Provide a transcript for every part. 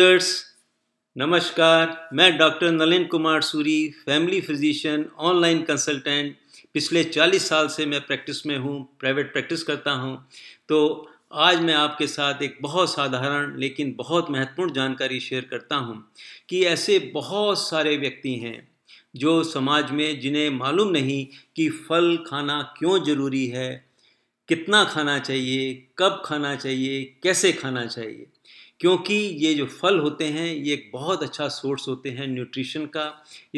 नमस्कार मैं doctor Nalin Kumar Suri family physician online consultant पिछले 40 साल से मैं प्रैक्टिस में हूँ प्राइवेट प्रैक्टिस करता हूँ तो आज मैं आपके साथ एक बहुत साधारण लेकिन बहुत महत्वपूर्ण जानकारी शेयर करता हूँ कि ऐसे बहुत सारे व्यक्ति हैं जो समाज में जिन्हें मालूम नहीं कि फल खाना क्यों ज़रूरी है कितना खाना चाहिए कब खाना चाहिए कैसे खाना चाहिए क्योंकि ये जो फल होते हैं ये एक बहुत अच्छा सोर्स होते हैं न्यूट्रिशन का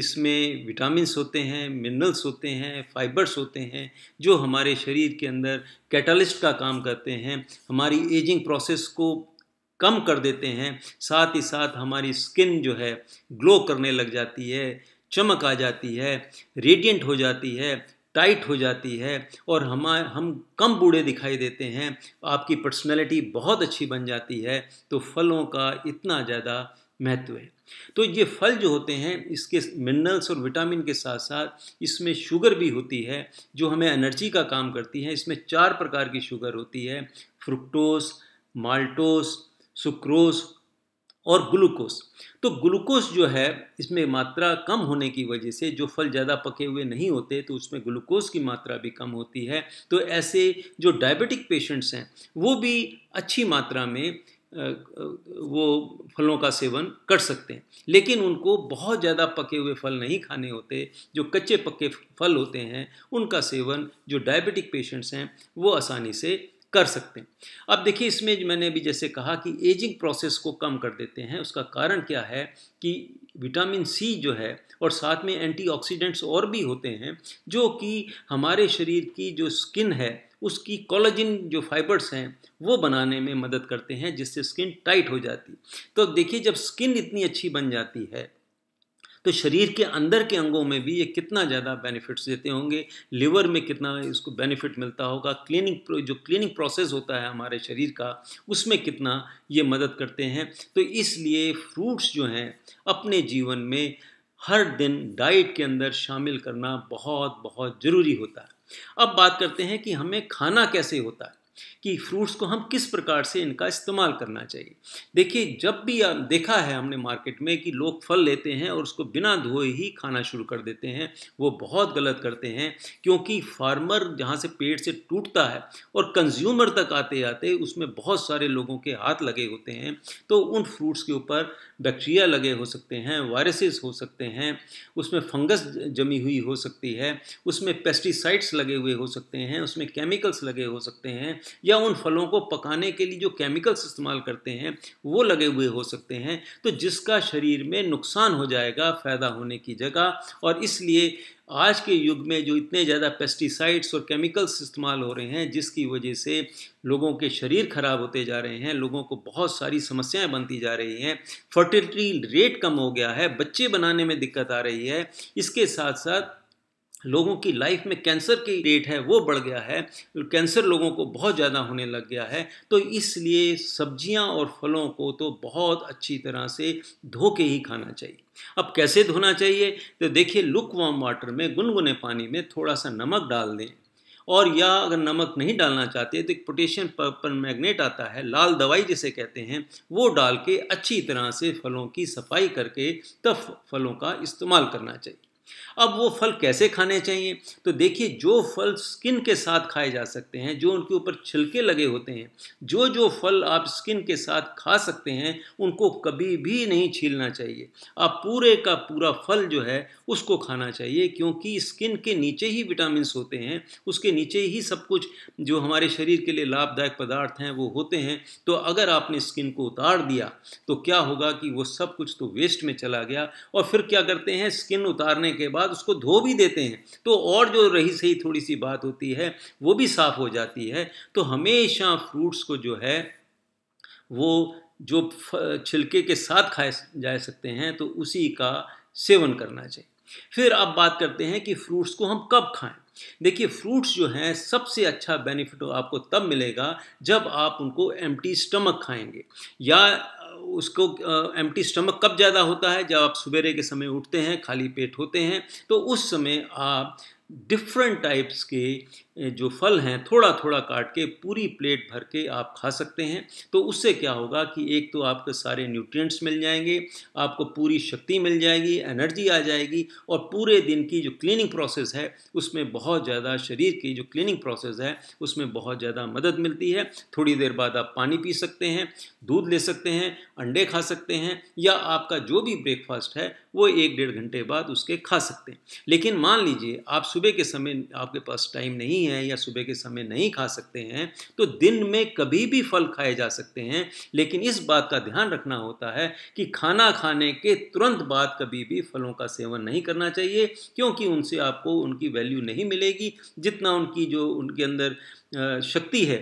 इसमें विटामिन्स होते हैं मिनरल्स होते हैं फाइबर्स होते हैं जो हमारे शरीर के अंदर कैटलिस्ट का काम करते हैं हमारी एजिंग प्रोसेस को कम कर देते हैं साथ ही साथ हमारी स्किन जो है ग्लो करने लग जाती है चमक आ जाती है रेडियंट हो जाती है टाइट हो जाती है और हम हम कम बूढ़े दिखाई देते हैं आपकी पर्सनैलिटी बहुत अच्छी बन जाती है तो फलों का इतना ज़्यादा महत्व है तो ये फल जो होते हैं इसके मिनरल्स और विटामिन के साथ साथ इसमें शुगर भी होती है जो हमें एनर्जी का काम करती है इसमें चार प्रकार की शुगर होती है फ्रुक्टोस माल्टोस सुक्रोस और ग्लूकोज तो ग्लूकोज जो है इसमें मात्रा कम होने की वजह से जो फल ज़्यादा पके हुए नहीं होते तो उसमें ग्लूकोज की मात्रा भी कम होती है तो ऐसे जो डायबिटिक पेशेंट्स हैं वो भी अच्छी मात्रा में वो फलों का सेवन कर सकते हैं लेकिन उनको बहुत ज़्यादा पके हुए फल नहीं खाने होते जो कच्चे पक्के फल होते हैं उनका सेवन जो डायबिटिक पेशेंट्स हैं वो आसानी से कर सकते हैं अब देखिए इसमें मैंने अभी जैसे कहा कि एजिंग प्रोसेस को कम कर देते हैं उसका कारण क्या है कि विटामिन सी जो है और साथ में एंटीऑक्सीडेंट्स और भी होते हैं जो कि हमारे शरीर की जो स्किन है उसकी कॉलोजिन जो फाइबर्स हैं वो बनाने में मदद करते हैं जिससे स्किन टाइट हो जाती तो देखिए जब स्किन इतनी अच्छी बन जाती है तो शरीर के अंदर के अंगों में भी ये कितना ज़्यादा बेनिफिट्स देते होंगे लिवर में कितना इसको बेनिफिट मिलता होगा क्लीनिंग जो क्लीनिंग प्रोसेस होता है हमारे शरीर का उसमें कितना ये मदद करते हैं तो इसलिए फ्रूट्स जो हैं अपने जीवन में हर दिन डाइट के अंदर शामिल करना बहुत बहुत ज़रूरी होता है अब बात करते हैं कि हमें खाना कैसे होता है कि फ्रूट्स को हम किस प्रकार से इनका इस्तेमाल करना चाहिए देखिए जब भी देखा है हमने मार्केट में कि लोग फल लेते हैं और उसको बिना धोए ही खाना शुरू कर देते हैं वो बहुत गलत करते हैं क्योंकि फार्मर जहाँ से पेड़ से टूटता है और कंज्यूमर तक आते आते उसमें बहुत सारे लोगों के हाथ लगे होते हैं तो उन फ्रूट्स के ऊपर बैक्टीरिया लगे हो सकते हैं वायरसेस हो सकते हैं उसमें फंगस जमी हुई हो सकती है उसमें पेस्टिसाइड्स लगे हुए हो सकते हैं उसमें केमिकल्स लगे हो सकते हैं या उन फलों को पकाने के लिए जो केमिकल्स इस्तेमाल करते हैं वो लगे हुए हो सकते हैं तो जिसका शरीर में नुकसान हो जाएगा फ़ायदा होने की जगह और इसलिए आज के युग में जो इतने ज़्यादा पेस्टिसाइड्स और केमिकल्स इस्तेमाल हो रहे हैं जिसकी वजह से लोगों के शरीर खराब होते जा रहे हैं लोगों को बहुत सारी समस्याएं बनती जा रही हैं फर्टिलिटी रेट कम हो गया है बच्चे बनाने में दिक्कत आ रही है इसके साथ साथ लोगों की लाइफ में कैंसर की रेट है वो बढ़ गया है कैंसर लोगों को बहुत ज़्यादा होने लग गया है तो इसलिए सब्जियां और फलों को तो बहुत अच्छी तरह से धो के ही खाना चाहिए अब कैसे धोना चाहिए तो देखिए लुक वार्म वाटर में गुनगुने पानी में थोड़ा सा नमक डाल दें और या अगर नमक नहीं डालना चाहते तो एक पोटेशियम पर मैग्नेट आता है लाल दवाई जिसे कहते हैं वो डाल के अच्छी तरह से फलों की सफाई करके तब फलों का इस्तेमाल करना चाहिए अब वो फल कैसे खाने चाहिए तो देखिए जो फल स्किन के साथ खाए जा सकते हैं जो उनके ऊपर छिलके लगे होते हैं जो जो फल आप स्किन के साथ खा सकते हैं उनको कभी भी नहीं छीलना चाहिए आप पूरे का पूरा फल जो है उसको खाना चाहिए क्योंकि स्किन के नीचे ही विटामिन होते हैं उसके नीचे ही सब कुछ जो हमारे शरीर के लिए लाभदायक पदार्थ हैं वो होते हैं तो अगर आपने स्किन को उतार दिया तो क्या होगा कि वो सब कुछ तो वेस्ट में चला गया और फिर क्या करते हैं स्किन उतारने के बाद उसको धो भी देते हैं तो और जो रही सही थोड़ी सी बात होती है वो भी साफ़ हो जाती है तो हमेशा फ्रूट्स को जो है वो जो छिलके के साथ खाए जा सकते हैं तो उसी का सेवन करना चाहिए फिर अब बात करते हैं कि फ्रूट्स को हम कब खाएं देखिए फ्रूट्स जो हैं सबसे अच्छा बेनिफिट आपको तब मिलेगा जब आप उनको एम्प्टी स्टमक खाएंगे या उसको एम स्टमक कब ज़्यादा होता है जब आप सवेरे के समय उठते हैं खाली पेट होते हैं तो उस समय आप डिफरेंट टाइप्स के जो फल हैं थोड़ा थोड़ा काट के पूरी प्लेट भर के आप खा सकते हैं तो उससे क्या होगा कि एक तो आपको सारे न्यूट्रिएंट्स मिल जाएंगे आपको पूरी शक्ति मिल जाएगी एनर्जी आ जाएगी और पूरे दिन की जो क्लीनिंग प्रोसेस है उसमें बहुत ज़्यादा शरीर की जो क्लीनिंग प्रोसेस है उसमें बहुत ज़्यादा मदद मिलती है थोड़ी देर बाद आप पानी पी सकते हैं दूध ले सकते हैं अंडे खा सकते हैं या आपका जो भी ब्रेकफास्ट है वो एक डेढ़ घंटे बाद उसके खा सकते हैं लेकिन मान लीजिए आप सुबह के समय आपके पास टाइम नहीं है हैं या सुबह के समय नहीं खा सकते हैं तो दिन में कभी भी फल खाए जा सकते हैं लेकिन इस बात का ध्यान रखना होता है कि खाना खाने के तुरंत बाद कभी भी फलों का सेवन नहीं करना चाहिए क्योंकि उनसे आपको उनकी वैल्यू नहीं मिलेगी जितना उनकी जो उनके अंदर शक्ति है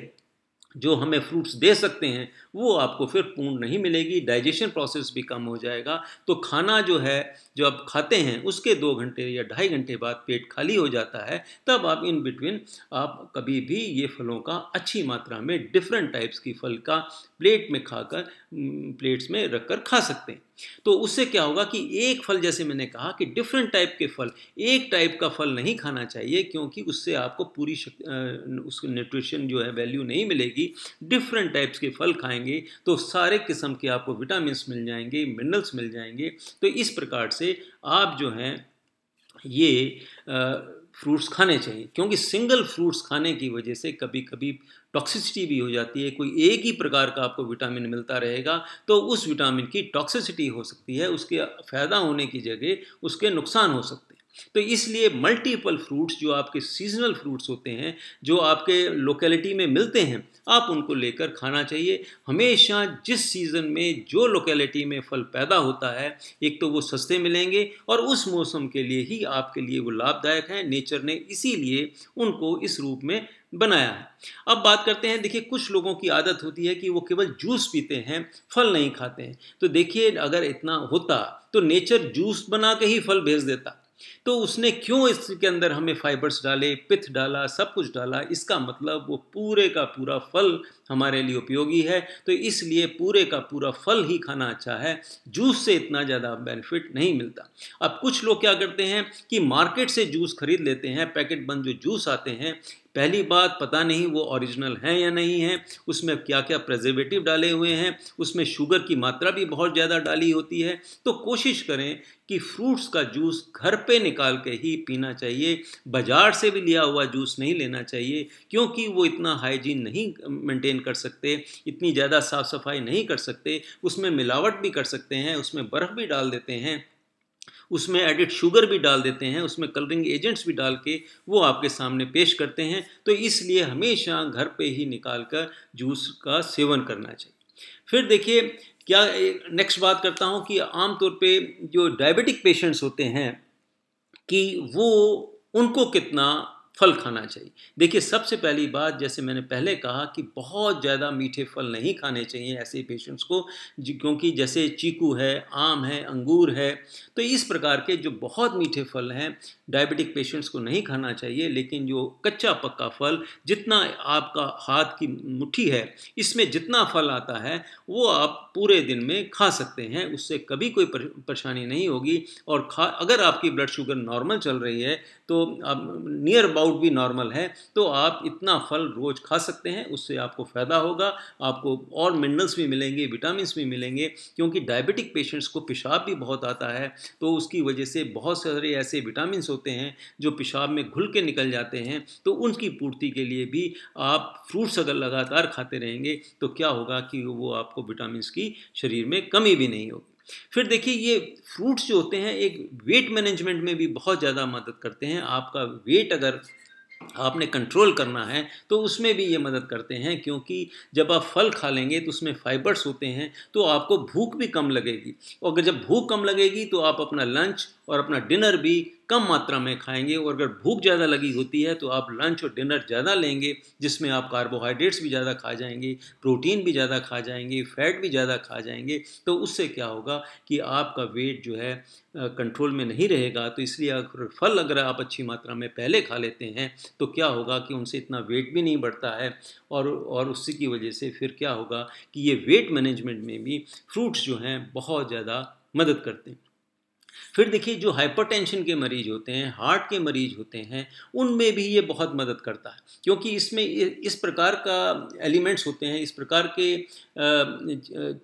जो हमें फ्रूट्स दे सकते हैं वो आपको फिर पूर्ण नहीं मिलेगी डाइजेशन प्रोसेस भी कम हो जाएगा तो खाना जो है जो आप खाते हैं उसके दो घंटे या ढाई घंटे बाद पेट खाली हो जाता है तब आप इन बिटवीन आप कभी भी ये फलों का अच्छी मात्रा में डिफरेंट टाइप्स की फल का प्लेट में खाकर प्लेट्स में रख कर खा सकते हैं तो उससे क्या होगा कि एक फल जैसे मैंने कहा कि डिफरेंट टाइप के फल एक टाइप का फल नहीं खाना चाहिए क्योंकि उससे आपको पूरी उसकी न्यूट्रिशन जो है वैल्यू नहीं मिलेगी डिफरेंट टाइप्स के फल खाएंगे तो सारे किस्म के आपको विटामिन मिल जाएंगे मिनरल्स मिल जाएंगे तो इस प्रकार से आप जो हैं ये आ, फ्रूट्स खाने चाहिए क्योंकि सिंगल फ्रूट्स खाने की वजह से कभी कभी टॉक्सिसिटी भी हो जाती है कोई एक ही प्रकार का आपको विटामिन मिलता रहेगा तो उस विटामिन की टॉक्सिसिटी हो सकती है उसके फ़ायदा होने की जगह उसके नुकसान हो सकते तो इसलिए मल्टीपल फ्रूट्स जो आपके सीजनल फ्रूट्स होते हैं जो आपके लोकेलिटी में मिलते हैं आप उनको लेकर खाना चाहिए हमेशा जिस सीज़न में जो लोकेलिटी में फल पैदा होता है एक तो वो सस्ते मिलेंगे और उस मौसम के लिए ही आपके लिए वो लाभदायक हैं नेचर ने इसीलिए उनको इस रूप में बनाया है अब बात करते हैं देखिए कुछ लोगों की आदत होती है कि वो केवल जूस पीते हैं फल नहीं खाते हैं तो देखिए अगर इतना होता तो नेचर जूस बना के ही फल भेज देता तो उसने क्यों इसके अंदर हमें फाइबर्स डाले पिथ डाला सब कुछ डाला इसका मतलब वो पूरे का पूरा फल हमारे लिए उपयोगी है तो इसलिए पूरे का पूरा फल ही खाना अच्छा है जूस से इतना ज़्यादा बेनिफिट नहीं मिलता अब कुछ लोग क्या करते हैं कि मार्केट से जूस खरीद लेते हैं पैकेट बंद जो जूस आते हैं पहली बात पता नहीं वो ओरिजिनल हैं या नहीं है उसमें क्या क्या प्रजर्वेटिव डाले हुए हैं उसमें शुगर की मात्रा भी बहुत ज़्यादा डाली होती है तो कोशिश करें कि फ्रूट्स का जूस घर पे निकाल के ही पीना चाहिए बाज़ार से भी लिया हुआ जूस नहीं लेना चाहिए क्योंकि वो इतना हाइजीन नहीं मेंटेन कर सकते इतनी ज़्यादा साफ़ सफाई नहीं कर सकते उसमें मिलावट भी कर सकते हैं उसमें बर्फ़ भी डाल देते हैं उसमें एडिड शुगर भी डाल देते हैं उसमें कलरिंग एजेंट्स भी डाल के वो आपके सामने पेश करते हैं तो इसलिए हमेशा घर पे ही निकाल कर जूस का सेवन करना चाहिए फिर देखिए क्या नेक्स्ट बात करता हूँ कि आमतौर पे जो डायबिटिक पेशेंट्स होते हैं कि वो उनको कितना फल खाना चाहिए देखिए सबसे पहली बात जैसे मैंने पहले कहा कि बहुत ज़्यादा मीठे फल नहीं खाने चाहिए ऐसे पेशेंट्स को क्योंकि जैसे चीकू है आम है अंगूर है तो इस प्रकार के जो बहुत मीठे फल हैं डायबिटिक पेशेंट्स को नहीं खाना चाहिए लेकिन जो कच्चा पक्का फल जितना आपका हाथ की मुट्ठी है इसमें जितना फल आता है वो आप पूरे दिन में खा सकते हैं उससे कभी कोई परेशानी नहीं होगी और खा अगर आपकी ब्लड शुगर नॉर्मल चल रही है तो आप नियर अबाउट डाउट भी नॉर्मल है तो आप इतना फल रोज खा सकते हैं उससे आपको फ़ायदा होगा आपको और मिनरल्स भी मिलेंगे विटामिन भी मिलेंगे क्योंकि डायबिटिक पेशेंट्स को पेशाब भी बहुत आता है तो उसकी वजह से बहुत सारे ऐसे विटामिन होते हैं जो पेशाब में घुल के निकल जाते हैं तो उनकी पूर्ति के लिए भी आप फ्रूट्स अगर लगातार खाते रहेंगे तो क्या होगा कि वो आपको विटामिन की शरीर में कमी भी नहीं होगी फिर देखिए ये फ्रूट्स जो होते हैं एक वेट मैनेजमेंट में भी बहुत ज़्यादा मदद करते हैं आपका वेट अगर आपने कंट्रोल करना है तो उसमें भी ये मदद करते हैं क्योंकि जब आप फल खा लेंगे तो उसमें फाइबर्स होते हैं तो आपको भूख भी कम लगेगी और अगर जब भूख कम लगेगी तो आप अपना लंच और अपना डिनर भी कम मात्रा में खाएंगे और अगर भूख ज़्यादा लगी होती है तो आप लंच और डिनर ज़्यादा लेंगे जिसमें आप कार्बोहाइड्रेट्स भी ज़्यादा खा जाएंगे प्रोटीन भी ज़्यादा खा जाएंगे फैट भी ज़्यादा खा जाएंगे तो उससे क्या होगा कि आपका वेट जो है कंट्रोल में नहीं रहेगा तो इसलिए अगर फल अगर आप अच्छी मात्रा में पहले खा लेते हैं तो क्या होगा कि उनसे इतना वेट भी नहीं बढ़ता है और और उसी की वजह से फिर क्या होगा कि ये वेट मैनेजमेंट में भी फ्रूट्स जो हैं बहुत ज़्यादा मदद करते हैं फिर देखिए जो हाइपरटेंशन के मरीज होते हैं हार्ट के मरीज होते हैं उनमें भी ये बहुत मदद करता है क्योंकि इसमें इस प्रकार का एलिमेंट्स होते हैं इस प्रकार के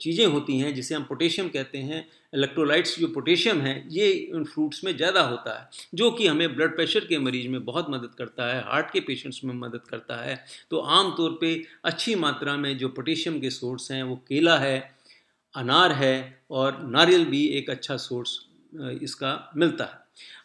चीज़ें होती हैं जिसे हम पोटेशियम कहते हैं इलेक्ट्रोलाइट्स जो पोटेशियम है ये उन फ्रूट्स में ज़्यादा होता है जो कि हमें ब्लड प्रेशर के मरीज में बहुत मदद करता है हार्ट के पेशेंट्स में मदद करता है तो आमतौर पे अच्छी मात्रा में जो पोटेशियम के सोर्स हैं वो केला है अनार है और नारियल भी एक अच्छा सोर्स इसका मिलता है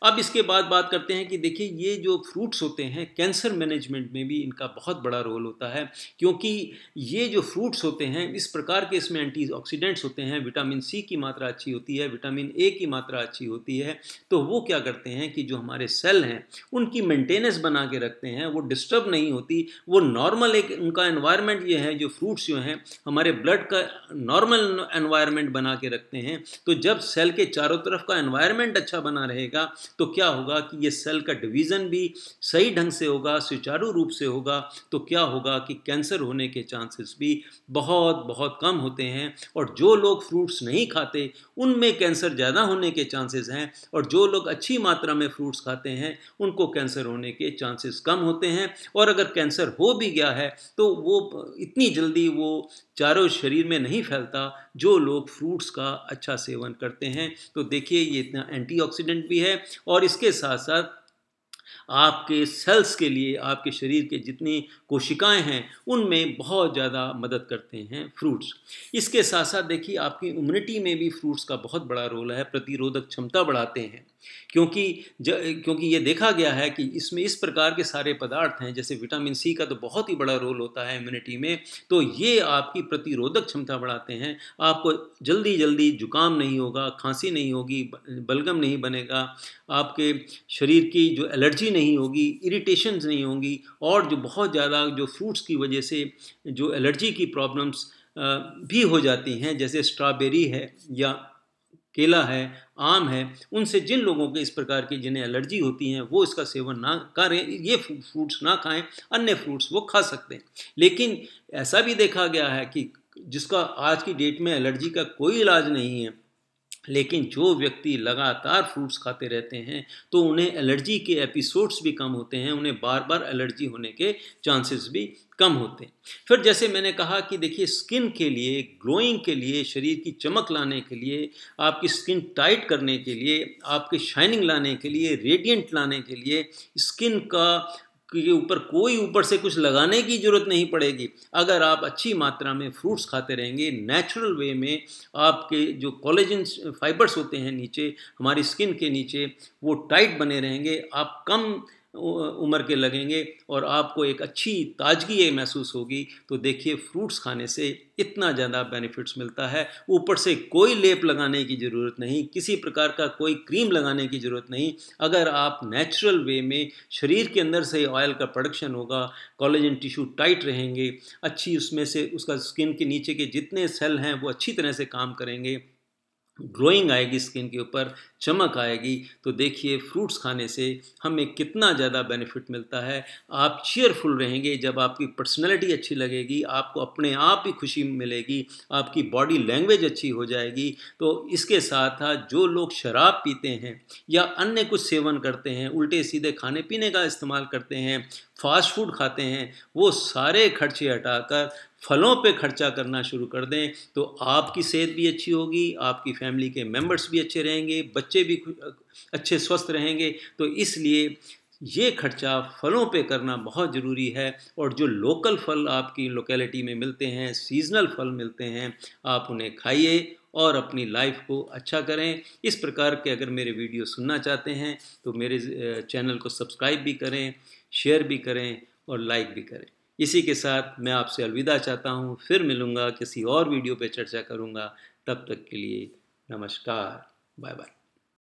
अब इसके बाद बात करते हैं कि देखिए ये जो फ्रूट्स होते हैं कैंसर मैनेजमेंट में भी इनका बहुत बड़ा रोल होता है क्योंकि ये जो फ्रूट्स होते हैं इस प्रकार के इसमें एंटी ऑक्सीडेंट्स होते हैं विटामिन सी की मात्रा अच्छी होती है विटामिन ए की मात्रा अच्छी होती है तो वो क्या करते हैं कि जो हमारे सेल हैं उनकी मेंटेनेंस बना के रखते हैं वो डिस्टर्ब नहीं होती वो नॉर्मल एक उनका एन्वायरमेंट ये है जो फ्रूट्स जो हैं हमारे ब्लड का नॉर्मल एन्वायरमेंट बना के रखते हैं तो जब सेल के चारों तरफ का एन्वायरमेंट अच्छा बना रहेगा बनेगा तो क्या होगा कि ये सेल का डिवीज़न भी सही ढंग से होगा सुचारू रूप से होगा तो क्या होगा कि कैंसर होने के चांसेस भी बहुत बहुत कम होते हैं और जो लोग फ्रूट्स नहीं खाते उनमें कैंसर ज़्यादा होने के चांसेस हैं और जो लोग अच्छी मात्रा में फ्रूट्स खाते हैं उनको कैंसर होने के चांसेस कम होते हैं और अगर कैंसर हो भी गया है तो वो इतनी जल्दी वो चारों शरीर में नहीं फैलता जो लोग फ्रूट्स का अच्छा सेवन करते हैं तो देखिए ये इतना एंटीऑक्सीडेंट भी है है और इसके साथ साथ आपके सेल्स के लिए आपके शरीर के जितनी कोशिकाएं हैं उनमें बहुत ज़्यादा मदद करते हैं फ्रूट्स इसके साथ साथ देखिए आपकी इम्यूनिटी में भी फ्रूट्स का बहुत बड़ा रोल है प्रतिरोधक क्षमता बढ़ाते हैं क्योंकि ज, क्योंकि ये देखा गया है कि इसमें इस प्रकार के सारे पदार्थ हैं जैसे विटामिन सी का तो बहुत ही बड़ा रोल होता है इम्यूनिटी में तो ये आपकी प्रतिरोधक क्षमता बढ़ाते हैं आपको जल्दी जल्दी जुकाम नहीं होगा खांसी नहीं होगी बलगम नहीं बनेगा आपके शरीर की जो एलर्जी नहीं होगी इरीटेशन नहीं होंगी और जो बहुत ज़्यादा जो फ्रूट्स की वजह से जो एलर्जी की प्रॉब्लम्स भी हो जाती हैं जैसे स्ट्रॉबेरी है या केला है आम है उनसे जिन लोगों के इस प्रकार की जिन्हें एलर्जी होती है वो इसका सेवन ना करें ये फ्रूट्स ना खाएं अन्य फ्रूट्स वो खा सकते हैं लेकिन ऐसा भी देखा गया है कि जिसका आज की डेट में एलर्जी का कोई इलाज नहीं है लेकिन जो व्यक्ति लगातार फ्रूट्स खाते रहते हैं तो उन्हें एलर्जी के एपिसोड्स भी कम होते हैं उन्हें बार बार एलर्जी होने के चांसेस भी कम होते हैं फिर जैसे मैंने कहा कि देखिए स्किन के लिए ग्लोइंग के लिए शरीर की चमक लाने के लिए आपकी स्किन टाइट करने के लिए आपके शाइनिंग लाने के लिए रेडियंट लाने के लिए स्किन का के ऊपर कोई ऊपर से कुछ लगाने की ज़रूरत नहीं पड़ेगी अगर आप अच्छी मात्रा में फ्रूट्स खाते रहेंगे नेचुरल वे में आपके जो कॉलेजन फाइबर्स होते हैं नीचे हमारी स्किन के नीचे वो टाइट बने रहेंगे आप कम उम्र के लगेंगे और आपको एक अच्छी ताजगी ये महसूस होगी तो देखिए फ्रूट्स खाने से इतना ज़्यादा बेनिफिट्स मिलता है ऊपर से कोई लेप लगाने की ज़रूरत नहीं किसी प्रकार का कोई क्रीम लगाने की ज़रूरत नहीं अगर आप नेचुरल वे में शरीर के अंदर से ऑयल का प्रोडक्शन होगा कॉलेजन टिश्यू टाइट रहेंगे अच्छी उसमें से उसका स्किन के नीचे के जितने सेल हैं वो अच्छी तरह से काम करेंगे ग्रोइंग आएगी स्किन के ऊपर चमक आएगी तो देखिए फ्रूट्स खाने से हमें कितना ज़्यादा बेनिफिट मिलता है आप चेयरफुल रहेंगे जब आपकी पर्सनैलिटी अच्छी लगेगी आपको अपने आप ही खुशी मिलेगी आपकी बॉडी लैंग्वेज अच्छी हो जाएगी तो इसके साथ साथ जो लोग शराब पीते हैं या अन्य कुछ सेवन करते हैं उल्टे सीधे खाने पीने का इस्तेमाल करते हैं फास्ट फूड खाते हैं वो सारे खर्चे हटाकर फलों पे खर्चा करना शुरू कर दें तो आपकी सेहत भी अच्छी होगी आपकी फैमिली के मेंबर्स भी अच्छे रहेंगे बच्चे भी अच्छे स्वस्थ रहेंगे तो इसलिए ये खर्चा फलों पे करना बहुत ज़रूरी है और जो लोकल फल आपकी लोकेलिटी में मिलते हैं सीजनल फल मिलते हैं आप उन्हें खाइए और अपनी लाइफ को अच्छा करें इस प्रकार के अगर मेरे वीडियो सुनना चाहते हैं तो मेरे चैनल को सब्सक्राइब भी करें शेयर भी करें और लाइक भी करें इसी के साथ मैं आपसे अलविदा चाहता हूँ फिर मिलूँगा किसी और वीडियो पर चर्चा करूँगा तब तक के लिए नमस्कार बाय बाय